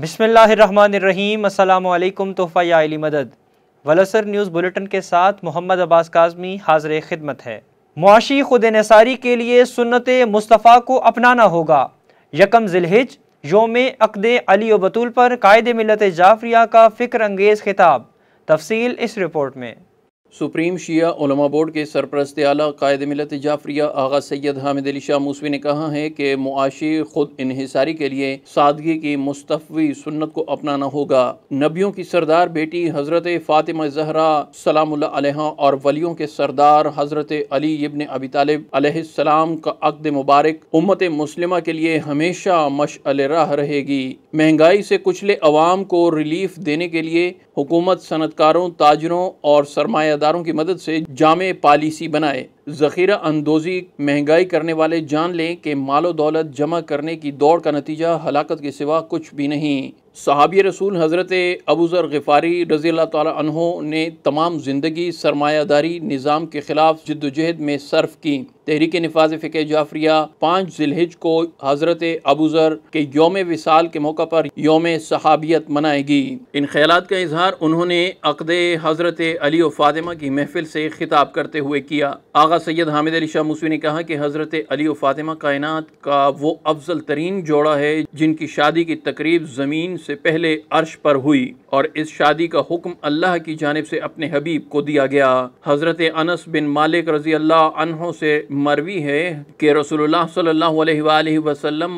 बिसमीम अल्लाम तोहफ़ा अली मदद वलसर न्यूज़ बुलेटिन के साथ मोहम्मद अब्बास काजमी हाजिर खिदमत है मुआशी खुद नसारी के लिए सुन्नत मुस्तफ़ा को अपनाना होगा यकम जिलहिज योम अकद अली बतूल पर कायद मिलत जाफरिया का फ़िक्र अंगेज़ खिताब तफसील इस रिपोर्ट में सुप्रीम शिया उलमा बोर्ड के सरपरस्त आला कायद मिलत जाफरिया आगा सैयद हामिद अली शाह मूसवी ने कहा है कि मुआशी खुद इन्हिसारी के लिए सादगी की मुस्तफ़ी सुन्नत को अपनाना होगा नबियों की सरदार बेटी हज़रत फ़ातिमा जहरा सलाम और वलियों के सरदार हज़रत अली इबन अबी तालब अलैहिस्सलाम का अकद मुबारक उम्मत मुस्लिमा के लिए हमेशा मशअल राह रहेगी महंगाई से कुचले अवाम को रिलीफ देने के लिए हुकूमत सनतकारों ताजरों और सरमायादारों की मदद से जाम पॉलिसी बनाए ज़ख़ीरा अंदोज़ी महंगाई करने वाले जान लें कि मालो दौलत जमा करने की दौड़ का नतीजा हलाकत के सिवा कुछ भी नहीं सहाबी रसूल हज़रत अबूज़र गफ़ारी रज़ी अल्लाह ने तमाम ज़िंदगी सरमायादारी निज़ाम के ख़िलाफ़ जद्दोजहद में सर्फ की तहरीक नफाज फ़िक जाफरिया पाँच जिलहज को हज़रत अबूज़र के योम विसाल के मौका पर योम सहाबियत मनाएगी इन ख्याल का इजहार उन्होंने अकद हज़रत अली फ़ातिमा की महफिल से खिताब करते हुए किया आगा सैयद हामिद अली शाह मूसवी ने कहा कि हज़रत अली फ़ातिमा कायनत का वो अफजल तरीन जोड़ा है जिनकी शादी की तकरीब ज़मीन से पहले अर्श पर हुई और इस शादी का हुक्म अल्लाह की जानब से अपने हबीब को दिया गया हज़रत अनस बिन मालिक रजी अल्लाह अनहों से मरवी है कि रसोल सल्लल्लाहु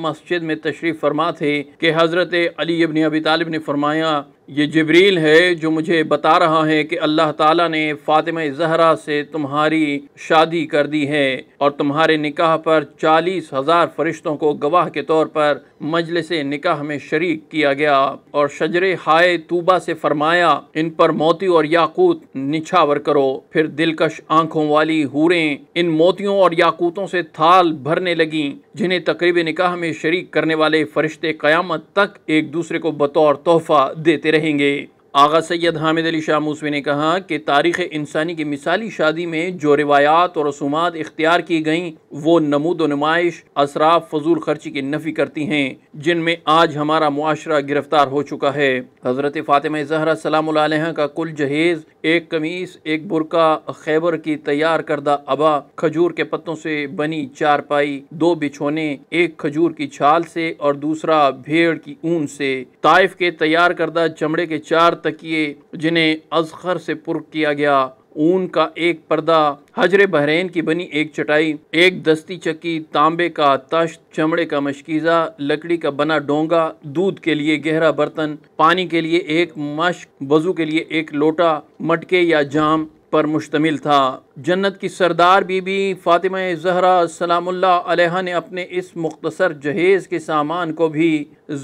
मस्जिद में तशरीफ़ फरमा थे कि हज़रत अली इबन अबी तालिब ने फरमाया ये जबरील है जो मुझे बता रहा है कि अल्लाह ताला ने फ़ातिमा जहरा से तुम्हारी शादी कर दी है और तुम्हारे निकाह पर चालीस हज़ार फरिश्तों को गवाह के तौर पर मजलिस निकाह में शरीक किया गया और शजर हाय तू याकूबा से फरमाया इन पर मोती और याकूत निछावर करो फिर दिलकश आंखों वाली हूरें इन मोतियों और याकूतों से थाल भरने लगी जिन्हें तकरीब निकाह में शरीक करने वाले फरिश्ते कयामत तक एक दूसरे को बतौर तोहफा देते रहेंगे आगा सैयद हामिद अली शाह मूसवी ने कहा कि तारीख़ इंसानी की मिसाली शादी में जो रिवायात और रसूमात इख्तियार की गईं वो नमूद नुमाइश असराफ फजूल खर्ची की नफ़ी करती हैं जिनमें आज हमारा मुआरा गिरफ्तार हो चुका है हज़रत फ़ातिमा जहरा सलाम का कुल जहेज़ एक कमीज़ एक बुरका खैबर की तैयार करदा अबा खजूर के पत्तों से बनी चारपाई दो बिछोने एक खजूर की छाल से और दूसरा भेड़ की ऊन से ताइफ के तैयार करदा चमड़े के चार तकिए जिन्हें अजखर से पुर किया गया ऊन का एक पर्दा हजरे बहरेन की बनी एक चटाई एक दस्ती चक्की तांबे का तश्त चमड़े का मशकीज़ा लकड़ी का बना डोंगा दूध के लिए गहरा बर्तन पानी के लिए एक मश्क वजू के लिए एक लोटा मटके या जाम पर मुश्तमिल था जन्नत की सरदार बीबी फ़ातिमा ज़हरा सलामुल्लाह ने अपने इस मुख्तसर जहेज़ के सामान को भी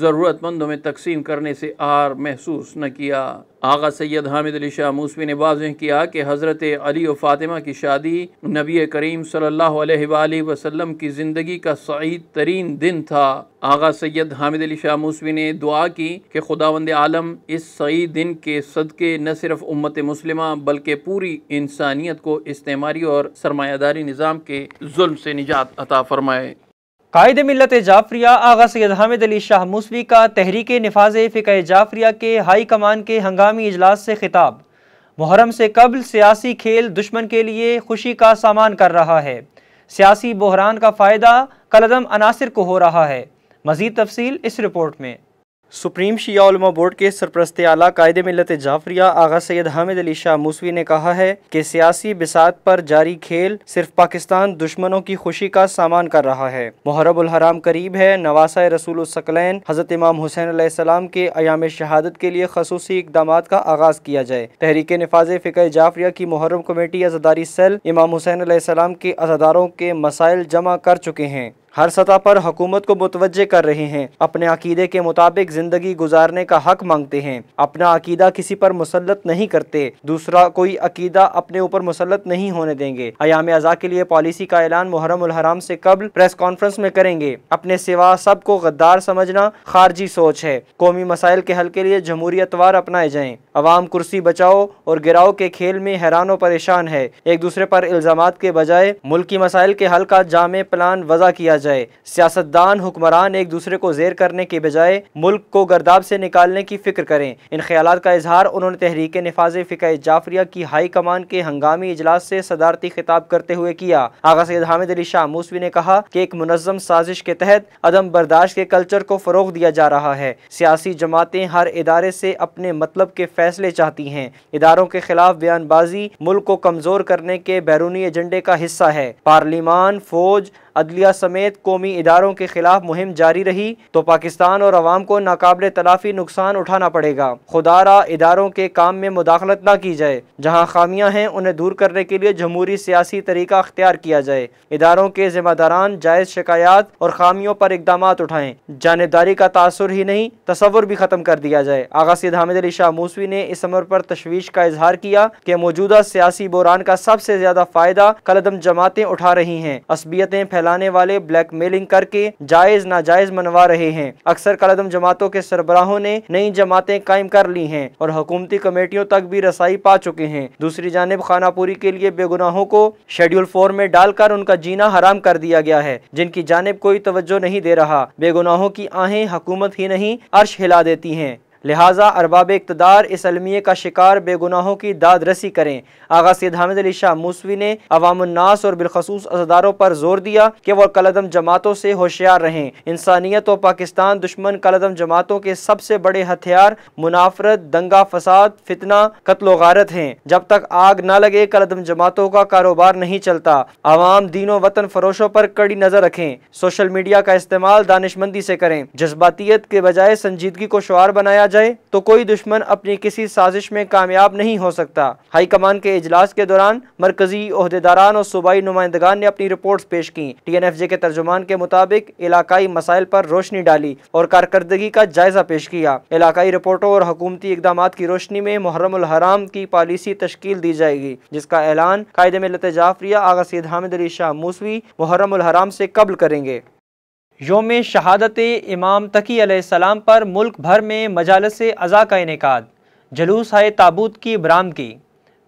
ज़रूरतमंदों में तकसीम करने से आर महसूस न किया आगा सैयद हामिद अली शाह मूसवी ने वाजह किया कि हज़रत अली और फ़ातिमा की शादी नबी करीम सल्लल्लाहु अलैहि वसल्लम की ज़िंदगी का सईद तरीन दिन था आगा सैयद हामिद अली शाह मूसवी ने दुआ की कि खुदावंद आलम इस सईद दिन के सदक़े न सिर्फ उम्मत मुस्लिम बल्कि पूरी इंसानियत को इस इस्तेमारी और सरमायादारी निज़ाम के जुल्म से निजात अता फ़रमाए कायद मिलत जाफरिया आगा सैद हामिद अली शाह मूसवी का तहरीक नफाज फ़िक जाफरिया के हाई कमान के हंगामी इजलास से खिताब मुहरम से कबल सियासी खेल दुश्मन के लिए खुशी का सामान कर रहा है सियासी बहरान का फ़ायदा कलदम अनासर को हो रहा है मज़ीद तफसील इस रिपोर्ट में सुप्रीम शिया उलमा बोर्ड के सरप्रस्त आला कायदे मिलत जाफरिया आगा सैयद हामिद अली शाह मूसवी ने कहा है कि सियासी बिसात पर जारी खेल सिर्फ पाकिस्तान दुश्मनों की खुशी का सामान कर रहा है मुहरब हराम करीब है नवासा रसूल सकलैन हजरत इमाम हुसैन सलाम के अयाम शहादत के लिए खसूस इकदाम का आगाज किया जाए तहरीक नफाज फ़िक जाफरिया की मुहरम कमेटी अजादारी सेल इमाम हुसैन सलाम के अजादारों के मसाइल जमा कर चुके हैं हर सतह पर हुकूमत को मुतवजह कर रहे हैं अपने अकीदे के मुताबिक ज़िंदगी गुजारने का हक मांगते हैं अपना अकीदा किसी पर मुसलत नहीं करते दूसरा कोई अकीदा अपने ऊपर मुसलत नहीं होने देंगे अयाम अज़ा के लिए पॉलिसी का ऐलान मुहरम हराम से कबल प्रेस कॉन्फ्रेंस में करेंगे अपने सिवा सबको गद्दार समझना खारजी सोच है कौमी मसाइल के हल के लिए जमहूरियतवार अपनाए जाएँ अवाम कुर्सी बचाओ और गिराओ के खेल में हैरान और परेशान है एक दूसरे पर इल्ज़ाम के बजाय मुल्की मसाइल के हल का जाम प्लान वजह किया जाए सियासतदान हुक्मरान एक दूसरे को जेर करने के बजाय मुल्क को गर्दाब से निकालने की फिक्र करें इन ख्याल का इजहार उन्होंने तहरीक नफाज फ़िका जाफरिया की हाई कमान के हंगामी इजलास से सदारती खिताब करते हुए किया आगा सैद हामिद अली शाह मूसवी ने कहा कि एक मुनजम साजिश के तहत अदम बर्दाश्त के कल्चर को फ़रोग दिया जा रहा है सियासी जमातें हर इदारे से अपने मतलब के फैसले फैसले चाहती हैं इदारों के खिलाफ बयानबाजी मुल्क को कमजोर करने के बैरूनी एजेंडे का हिस्सा है पार्लियामान फौज अदलिया समेत कौमी इदारों के खिलाफ मुहिम जारी रही तो पाकिस्तान और आवाम को नाकबले तलाफी नुकसान उठाना पड़ेगा खुदारा इदारों के काम में मुदाखलत ना की जाए जहाँ खामियाँ हैं उन्हें दूर करने के लिए जमहूरी सियासी तरीका अख्तियार किया जाए इदारों के जिम्मेदारान जायज़ शिकायत और खामियों पर इकदाम उठाएं जानबदारी का तासर ही नहीं तस्वुर भी ख़त्म कर दिया जाए आगा हामिद अली शाह मूसवी ने ने इस अमर पर तशवीश का इजहार किया कि मौजूदा सियासी बुरान का सबसे ज्यादा फायदा कलदम जमातें उठा रही हैं असबियतें फैलाने वाले ब्लैक मेलिंग करके जायज नाजायज मनवा रहे हैं अक्सर कलदम जमातों के सरबराहों ने नई जमातें कायम कर ली हैं और हुकूमती कमेटियों तक भी रसाई पा चुके हैं दूसरी जानब खानापुरी के लिए बेगुनाहों को शेड्यूल फोर में डालकर उनका जीना हराम कर दिया गया है जिनकी जानब कोई तवज्जो नहीं दे रहा बेगुनाहों की आहें हकूमत ही नहीं अर्श हिला देती हैं लिहाजा अरबाब इकतदार इस अलमिये का शिकार बेगुनाहों की दाद रसी करें आगा सैद हामिद अली शाह मूसवी ने अवामनास और बिलखसूस अजदारों पर जोर दिया कि वह कलदम जमातों से होशियार रहें इंसानियत और पाकिस्तान दुश्मन कलदम जमातों के सबसे बड़े हथियार मुनाफरत दंगा फसाद फितना कत्लो गारत हैं जब तक आग न लगे कलदम जमातों का कारोबार नहीं चलता आवाम दीनों वतन फरोशों पर कड़ी नजर रखें सोशल मीडिया का इस्तेमाल दानिशमंदी से करें जज्बातीत के बजाय संजीदगी को शुआर बनाया जाए तो कोई दुश्मन अपनी किसी साजिश में कामयाब नहीं हो सकता हाईकमान के इजलास के दौरान मरकजी अहदेदारान और सूबाई नुमाइंदगान ने अपनी रिपोर्ट पेश की टी एन एफ जे के तर्जुमान के मुताबिक इलाकई मसाइल पर रोशनी डाली और कारकर्दगी का जायजा पेश किया इलाकई रिपोर्टों और हकूमती इकदाम की रोशनी में मुहरम हराम की पॉलिसी तश्कील दी जाएगी जिसका ऐलान कायदे लत जाफरिया आगा सैद हामिद अली शाह मूसवी मुहरम हराम से कबल करेंगे योम शहादत इमाम तकी सलाम पर मुल्क भर में मजालस अज़ा का इनका जलूस है ताबूत की बरामदगी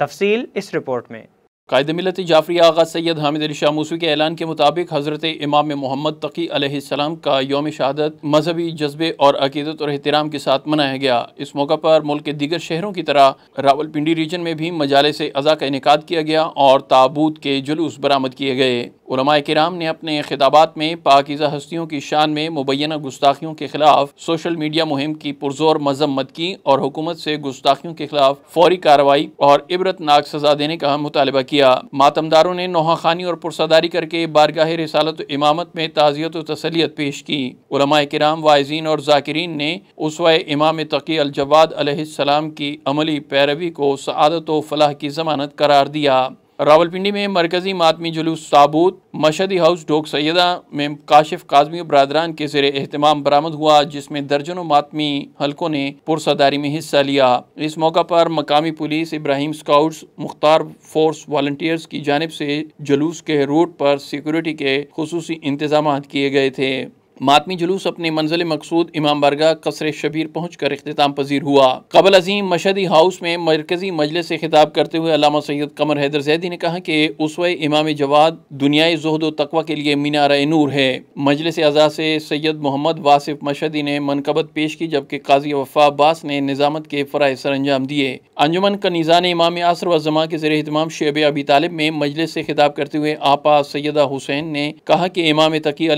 तफसील इस रिपोर्ट में कायद मिलत जाफरी आगा सैयद हामिद अली शाह मूसी के ऐलान के मुताबिक हज़रत इमाम मोहम्मद तकी अलैहिस्सलाम का योम शहादत मजहबी जज्बे और अकीदत और अहतराम के साथ मनाया गया इस मौका पर मुल्क के दीगर शहरों की तरह रावलपिंडी रीजन में भी मजाले से अज़ा का इनका किया गया और ताबूत के जुलूस बरामद किए गए उलमाए कराम ने अपने खिताबात में पाकिजा हस्तियों की शान में मुबैना गुस्ताखियों के खिलाफ सोशल मीडिया मुहिम की पुरजोर मजम्मत की और हुकूमत से गुस्ताखियों के खिलाफ फौरी कार्रवाई और इबरतनाक सजा देने का मुतालबा किया किया मातमदारों ने नोहा खानी और पुरसादारी करके बारगाह रसालत इमामत में ताज़ियत व तसलियत पेश की उलमा कराम वायजीन और जाकिरीन ने उसवा इमाम तकी अलजवाद की अमली पैरवी को सदत व फलाह की जमानत करार दिया रावलपिंडी में मरकजी मातमी जुलूस साबूत मशदी हाउस डोक सैदा में काशिफ काजमी बरदरान के जेर अहतमाम बरामद हुआ जिसमें दर्जनों मातमी हलकों ने पुरसादारी में हिस्सा लिया इस मौका पर मकामी police Ibrahim scouts Mukhtar force volunteers की जानब से जुलूस के रूट पर सिक्योरिटी के खसूस इंतजाम किए गए थे मातमी जुलूस अपने मंजिल मकसूद इमाम बरगा कसर शबीर पहुँच कर अख्ताम पजीर हुआ कबल अजीम मशदी हाउस में मरकजी मजलिस से खिताब करते हुए अलामा सैद कमर हैदर जैदी ने कहा कि उसवा इमाम जवाद दुनिया जहद व तकवा के लिए मीनार नूर है मजलिस अजा से सैयद मोहम्मद वासिफ मशदी ने मनकबत पेश की जबकि काजी वफा अब्बास ने निज़ामत के फराय सर अंजाम दिए अंजुमन का निज़ान इमाम आसर जमा के जर अहतमाम शेब अबी तालब में मजलिस से खिताब करते हुए आपा सैदा हुसैन ने कहा कि इमाम तकी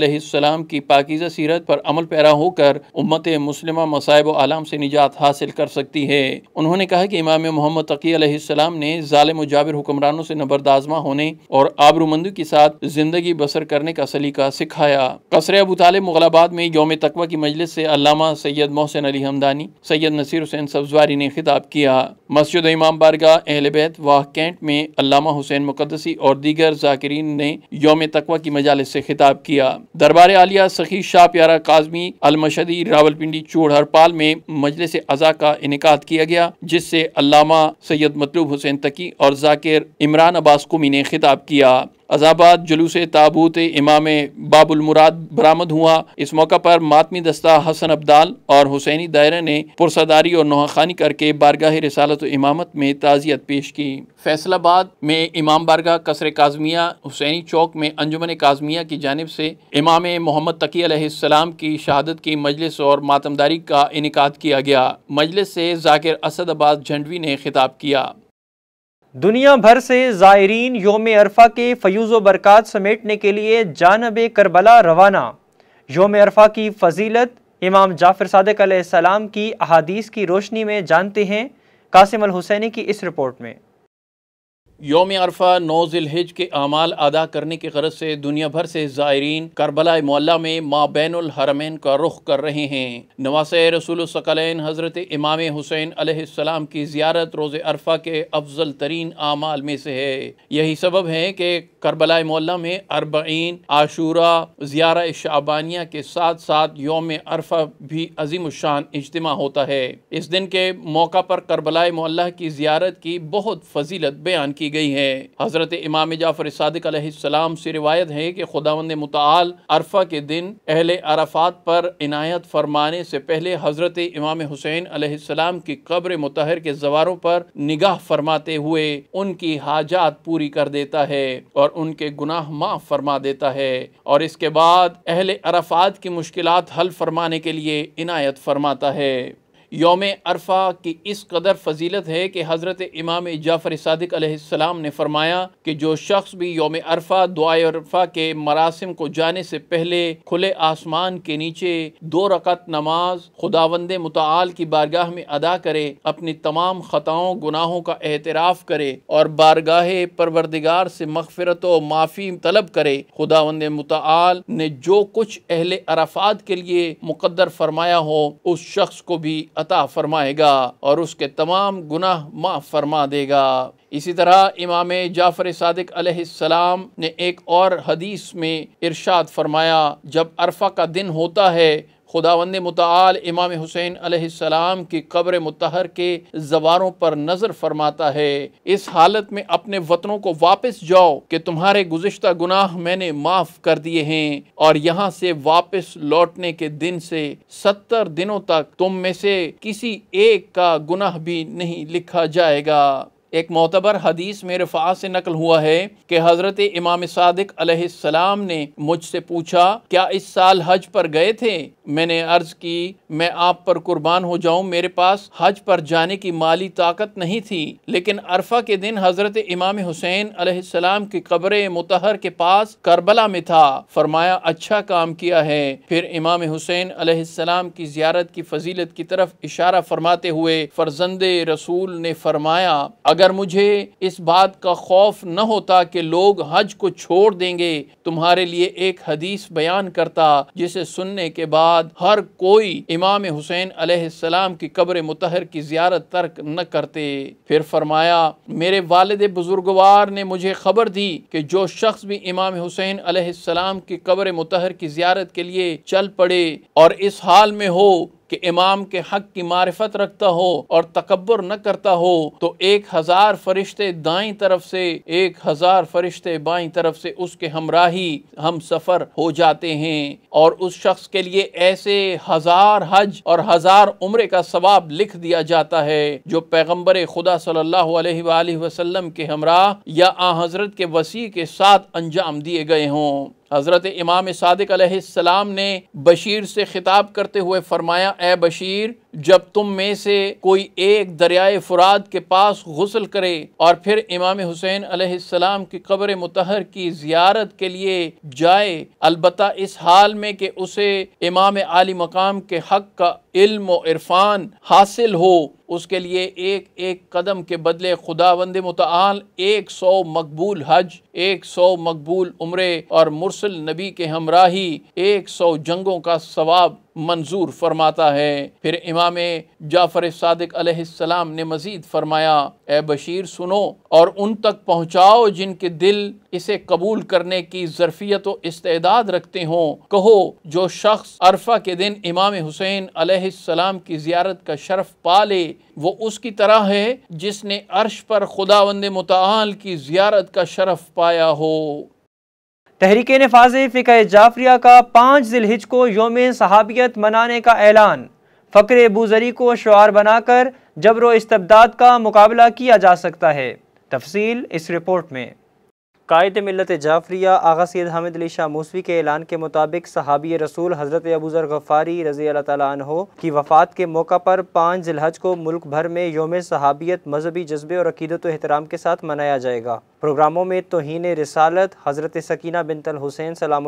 की पाकि पाकिज़ सीरत पर अमल पैरा होकर उम्मत मुस्लिम मसायब आलाम से निजात हासिल कर सकती है उन्होंने कहा कि इमाम मोहम्मद तकीम ने ालिम जाबिर हुक्मरानों से नबरदाजमा होने और आबरूमंदी के साथ ज़िंदगी बसर करने का सलीका सिखाया कसर अबू तालब मुगलाबाद में योम तकवा की मजलिस से अलामा सैयद मोहसिन अली हमदानी सैयद नसीर हुसैन सब्जवारी ने खिताब किया मस्जिद इमाम बारगाह अहल बैत वाह कैंट में अलामा हुसैन मुकदसी और दीगर जाकिरीन ने योम तकवा की मजालस से खिताब किया दरबार आलिया सखी मुफ्ती शाह प्यारा काजमी अलमशदी रावलपिंडी चोड़ हरपाल में मजलिस अजा का इनका किया गया जिससे अलामा सैयद मतलूब हुसैन तकी और जाकिर इमरान अब्बास कुमी ने खिताब किया अजाबाद जुलूस ताबूत इमाम बाबुल मुराद बरामद हुआ इस मौका पर मातमी दस्ता हसन अब्दाल और हुसैनी दायरे ने पुरसादारी और नौखानी करके बारगाह रसालत इमामत में ताज़ियत पेश की फैसलाबाद में इमाम बारगाह कसर काजमिया हुसैनी चौक में अंजुमन काजमिया की जानब से इमाम मोहम्मद तकीम की शहादत की मजलिस और मातमदारी का इनका किया गया मजलिस से जाकिर असद अब्बास झंडवी ने खिताब किया दुनिया भर से ज़ायरीन योम अरफा के फयूज़ बरक़ात समेटने के लिए जानब करबला रवाना योम अरफा की फजीलत इमाम जाफ़र सदक की अहादीस की रोशनी में जानते हैं कासिम हुसैनी की इस रिपोर्ट में योम अरफा नौ के अमाल अदा करने की गरज से दुनिया भर से ज़ायरीन करबला मोल्ला में माबैन हरमैन का रुख कर रहे हैं नवास रसूल सकलैन हज़रत इमाम हुसैन अलैहिस्सलाम की जियारत रोज़ अरफा के अफजल तरीन अमाल में से है यही सबब है कि करबला मोल्ला में अरबीन आशूरा जियारा शाबानिया के साथ साथ योम अरफा भी अजीम शान इजतमा होता है इस दिन के मौका पर करबला मोल्ला की ज़्यारत की बहुत फजीलत बयान की गई हैं हज़रत इमाम जाफ़र सदक सलाम से रिवायत है कि खुदा खुदावंद मताल अरफा के दिन अहल अरफात पर इनायत फरमाने से पहले हज़रत इमाम हुसैन सलाम की कब्र मुतहर के जवारों पर निगाह फरमाते हुए उनकी हाजात पूरी कर देता है और उनके गुनाह माफ़ फरमा देता है और इसके बाद अहल अरफात की मुश्किल हल फरमाने के लिए इनायत फरमाता है योम अरफा की इस कदर फजीलत है कि हज़रत इमाम जाफ़र सदक सलाम ने फरमाया कि जो शख्स भी योम अरफा दुआ अरफा के मरासम को जाने से पहले खुले आसमान के नीचे दो रकत नमाज खुदावंद मताल की बारगाह में अदा करे अपनी तमाम ख़ताओं गुनाहों का एतराफ़ करे और बारगाह परवरदिगार से मगफरत व माफ़ी तलब करे खुदावंद मताल ने जो कुछ अहल अरफात के लिए मुकदर फरमाया हो उस शख्स को भी अता फ़रमाएगा और उसके तमाम गुनाह माफ़ फरमा देगा इसी तरह इमाम जाफ़र सदक अलैहिस्सलाम ने एक और हदीस में इरशाद फरमाया जब अरफा का दिन होता है खुदावंद मताल इमाम हुसैन आसमाम की कब्र मतहर के जवारों पर नज़र फरमाता है इस हालत में अपने वतनों को वापस जाओ कि तुम्हारे गुजशत गुनाह मैंने माफ़ कर दिए हैं और यहाँ से वापस लौटने के दिन से सत्तर दिनों तक तुम में से किसी एक का गुनाह भी नहीं लिखा जाएगा एक मोतबर हदीस में रफा से नकल हुआ है कि हज़रत इमाम सादिक अलैहिस्सलाम ने मुझसे पूछा क्या इस साल हज पर गए थे मैंने अर्ज़ की मैं आप पर कुर्बान हो जाऊं मेरे पास हज पर जाने की माली ताकत नहीं थी लेकिन अरफा के दिन हज़रत इमाम हुसैन अलैहिस्सलाम की कब्र मुतहर के पास करबला में था फरमाया अच्छा काम किया है फिर इमाम हुसैन अलैहिस्सलाम की जियारत की फजीलत की तरफ इशारा फरमाते हुए फरजंद रसूल ने फरमाया अगर अगर मुझे इस बात का खौफ न होता कि लोग हज को छोड़ देंगे तुम्हारे लिए एक हदीस बयान करता जिसे सुनने के बाद हर कोई इमाम हुसैन अलैहिस्सलाम की कब्र मुतहर की ज्यारत तर्क न करते फिर फरमाया मेरे वालद बुजुर्गवार ने मुझे खबर दी कि जो शख्स भी इमाम हुसैन अलैहिस्सलाम की कब्र मुतहर की ज्यारत के लिए चल पड़े और इस हाल में हो कि इमाम के हक की मारफत रखता हो और तकबर न करता हो तो एक हज़ार फरिश्ते दाई तरफ से एक हज़ार फरिश्ते बाई तरफ से उसके हमराही हम सफ़र हो जाते हैं और उस शख्स के लिए ऐसे हज़ार हज और हज़ार उम्र का सवाब लिख दिया जाता है जो पैगम्बर खुदा सल्लल्लाहु अलैहि वसल्लम के हमरा या आ हज़रत के वसी के साथ अंजाम दिए गए हों हज़रत इमाम सदक ने बशीर से ख़िताब करते हुए फ़रमाया ए बशीर जब तुम में से कोई एक दरियाए फुराद के पास गसल करे और फिर इमाम हुसैन सलाम की कब्र मतहर की जियारत के लिए जाए अलबत् इस हाल में कि उसे इमाम आली मकाम के हक़ का इल्म इरफान हासिल हो उसके लिए एक एक कदम के बदले खुदा वंद मताल एक सौ मकबूल हज एक सौ मकबूल उम्र और मुरसल नबी के हमराही एक सौ जंगों का सवाब मंजूर फरमाता है फिर इमाम जाफ़र सदक़सलाम ने मज़ीद फरमाया ए बशीर सुनो और उन तक पहुँचाओ जिनके दिल इसे कबूल करने की ज़रफ़ियत व इस्तेदाद रखते हों कहो जो शख्स अरफा के दिन इमाम हुसैन आसमाम की ज़्यारत का शरफ़ पा ले वो उसकी तरह है जिसने अर्श पर खुदा वंद मताल की ज़्यारत का शरफ़ पाया हो तहरीक नफाज फ़िक जाफरिया का पाँच जिलहिज को योम सहाबियत मनाने का ऐलान फ़कर बुजरी को शुार बनाकर जबरो इस्तबदाद का मुकाबला किया जा सकता है तफसील इस रिपोर्ट में कायद मिलत जाफरिया आगा सैद हामिद अली शाह मूसवी के ऐलान के मुताबिक सहाबी रसूल हज़रत अबूज़र गफ़ारी रज़ी अल्लाह तहो की वफ़ात के मौका पर पाँच जिलहज को मुल्क भर में योम सहाबियत मजहबी जज्बे और अकीदत एहतराम के साथ मनाया जाएगा प्रोग्रामों में तोहन रसालत हज़रत सकीना बिनतल हुसैन सलाम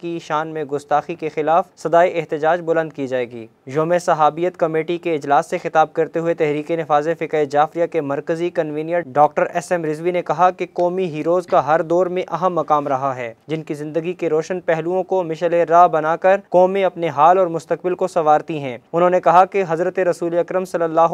की शान में गुस्ताखी के खिलाफ सदाए एहतजाज बुलंद की जाएगी योम सहाबियत कमेटी के अजलास से खिताब करते हुए तहरीक नफाज फ़िक जाफरिया के मरकजी convener doctor S M Rizvi ने कहा कि कौमी हीरोज़ का हर दौर में अहम मकाम रहा है जिनकी ज़िंदगी के रोशन पहलुओं को मिशल राह बनाकर कौमें अपने हाल और मुस्तबिल को संवारती हैं उन्होंने कहा कि हज़रत रसूल अक्रम सल्ला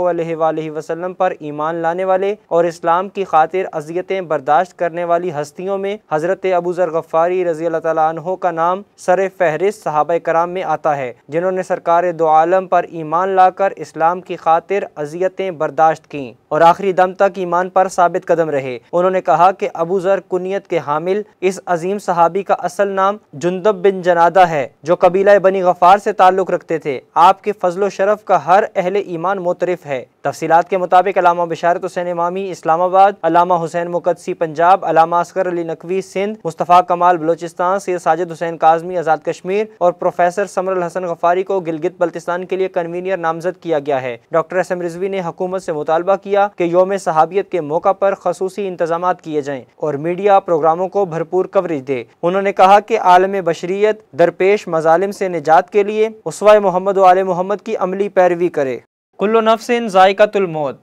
वसलम पर ईमान लाने वाले और इस्लाम की खातिर अजियतें बर्दाश्त करने वाली हस्तियों में हज़रत अबूज़र गफ़ारी रजी अल्लाह तहों का नाम सर फहरिस्त साहब कराम में आता है जिन्होंने सरकार दो आलम पर ईमान लाकर इस्लाम की खातिर अजियतें बर्दाश्त कीं और आखिरी दम तक ईमान पर साबित कदम रहे उन्होंने कहा कि अबू जर कुत के हामिल इस अजीम सहाबी का असल नाम जुंदब बिन जनादा है जो कबीला बनी गफ़ार से ताल्लुक़ रखते थे आपके फजलो शरफ का हर अहल ईमान मोतरफ है तफसीत के मुताबिक अलामा बिशारत हुसैन इमामी इस्लामाबाद अलामा हुसैन मुकदसी पंजाब अलामा असगर अली नकवी सिंध मुस्तफ़ा कमाल बलोचिस्तान सैद साजिद हुसैन काजमी आज़ाद कश्मीर और प्रोफेसर समरल हसन गफारी को गिलगित बल्तिस्तान के लिए कन्वीनियर नामजद किया गया है डॉक्टर एस एम रिजवी ने हुकूमत से मुतालबा किया किया कि योम सहाबियत के मौका पर खसूसी इंतजाम किए जाएँ और मीडिया प्रोग्रामों को भरपूर कवरेज दे उन्होंने कहा कि आलम बशरीत दरपेश मजालिम से निजात के लिए उसवा मोहम्मद आल मोहम्मद की अमली पैरवी करे कुल्लो नफसिन ज़ायकतुलमौत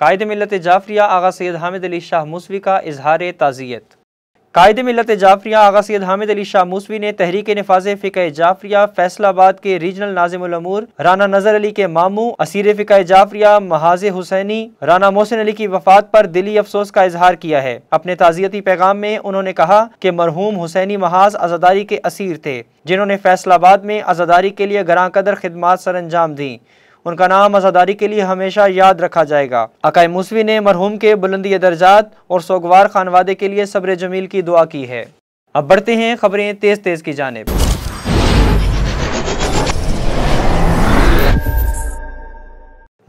कायद मिलत जाफरिया आगा सैद हामिद अली शाह मूसवी का इजहार ताज़ियत कायद मिलत जाफरिया आगा सैद हामिद अली शाह मूसवी ने तहरीक नफाज फ़िका जाफरिया फैसलाबाद के रीजनल नाजिमूर राना नजर अली के मामू असीर फ़िका जाफरिया महाज हुसैनी राना मोहसिन अली की वफात पर दिली अफसोस का इजहार किया है अपने ताज़ियती पैगाम में उन्होंने कहा कि मरहूम हुसैनी महाज आज़ादारी के असीर थे जिन्होंने फैसलाबाद में आज़ादारी के लिए ग्रां कदर खदमात सर अंजाम दी उनका नाम आज़ादारी के लिए हमेशा याद रखा जाएगा अकाय मूसवी ने मरहूम के बुलंदी दर्जात और सोगवार खानवादे के लिए सब्र जमील की दुआ की है अब बढ़ते हैं खबरें तेज़ तेज़ की जानेब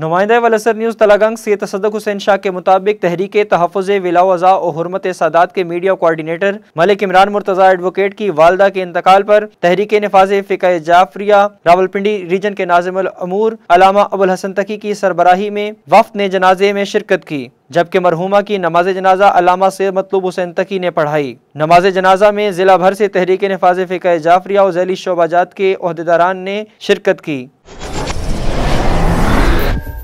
नुमाइंदा वलसर न्यूज़ तलागंग से तसदक हुसैन शाह के मुताबिक तहरीक तहफ़ विलावजा और हरमत सादात के media coordinator Malik Imran Murtaza advocate की वालदा के इंतकाल पर तहरीक नफाज फ़िक जाफरिया रावलपिंडी रीजन के नाजमूर अलामा अबुल हसन तकी की सरबराही में वफ ने जनाजे में शिरकत की जबकि मरहुमा की नमाज जनाजा अलामा से मतलूब हुसैन तकी ने पढ़ाई नमाज जनाजा में ज़िला भर से तहरीक नफाज फ़िक जाफरिया और जैली शोबाजात के अहदेदारान ने शिरकत की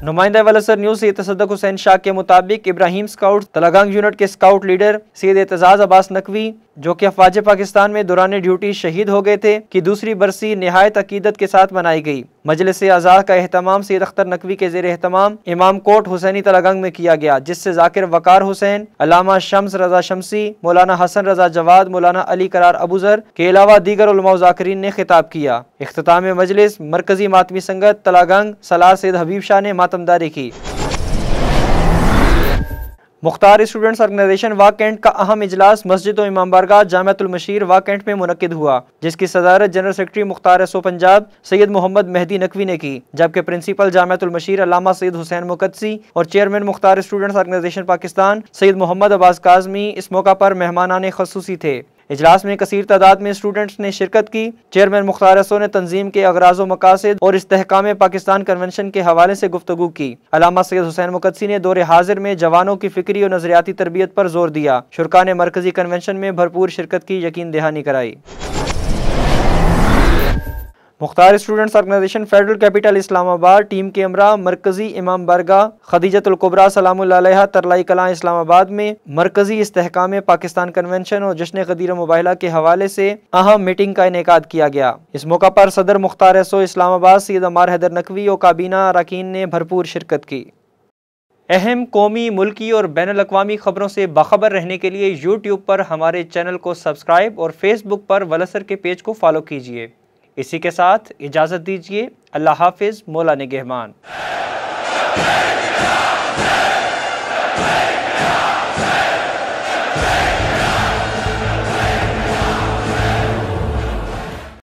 नुमाइंदा वलसर न्यूज से तसदक हुसैन शाह के मुताबिक इब्राहिम स्काउट तलागंग यूनिट के स्काउट लीडर सैद एतजाज अब्बास नकवी जो कि अफवाज पाकिस्तान में दौरान ड्यूटी शहीद हो गए थे की दूसरी बरसी नहायत अकीदत के साथ मनाई गई मजलिस आज़ाद का अहतमाम सैद अख्तर नकवी के जेर अहतमाम इमाम कोट हुसैनी तलागंग में किया गया जिससे जाकिर वकार हुसैन अलामा शम्स रजा शमसी मौलाना हसन रजा जवाद मौलाना अली करार अबूजर के अलावा दीगर उलमाजाकरीन ने खिताब किया अख्ताम मजलिस मरकजी मातमी संगत तलागंग सलार सैद हबीब शाह ने मातमदारी की मुख्तार स्टूडेंट्स ऑर्गेनाइजेशन वाकेंट का अहम इजलास मस्जिद और इमाम बारगा जामतुलमशीर वाकेंट में मुनद हुआ जिसकी सदारत जनरल सेक्रेटरी मुख्तार एसो पंजाब सैयद मोहम्मद मेहदी नकवी ने की जबकि प्रिंसिपल जामतुलमशीर अलामा सैयद हुसैन मुकदसी और chairman Mukhtar students organisation Pakistan Syed Mohammad Abbas Kazmi इस मौका पर आने खसूसी थे इजलास में कसर तादाद में स्टूडेंट्स ने शिरकत की चेयरमैन मुख्तार ने तंजीम के अगराज मकासद और इसकाम पाकिस्तान कन्वेंशन के हवाले से गुफ्तु की अलामा सैद हुसैन मुकदसी ने दौरे हाजिर में जवानों की फिक्री और नजरियाती तरबियत पर जोर दिया शुरा ने मरकजी कन्वेंशन में भरपूर शिरकत की यकीन दहानी कराई Mukhtar students organisation federal capital Islamabad team के अमरा मरकजी इमाम बरगा खदीजतुल्कुबरा सलामल्ला तरलाई कला इस्लामाबाद में मरकजी इस्तेकाम पाकिस्तान कन्वेंशन और जश्न कदीर मुबाहला के हवाले से अहम मीटिंग का इनका किया गया इस मौका पर सदर मुख्तार एसो इस्लामाबाद सैद अमार हैदर नकवी और काबीना अरकान ने भरपूर शिरकत की अहम कौमी मुल्की और बैन अवी खबरों से बाखबर रहने के लिए यूट्यूब पर हमारे चैनल को सब्सक्राइब और फेसबुक पर वलसर के पेज को फॉलो कीजिए इसी के साथ इजाज़त दीजिए अल्लाह हाफिज़ मौलान गहमान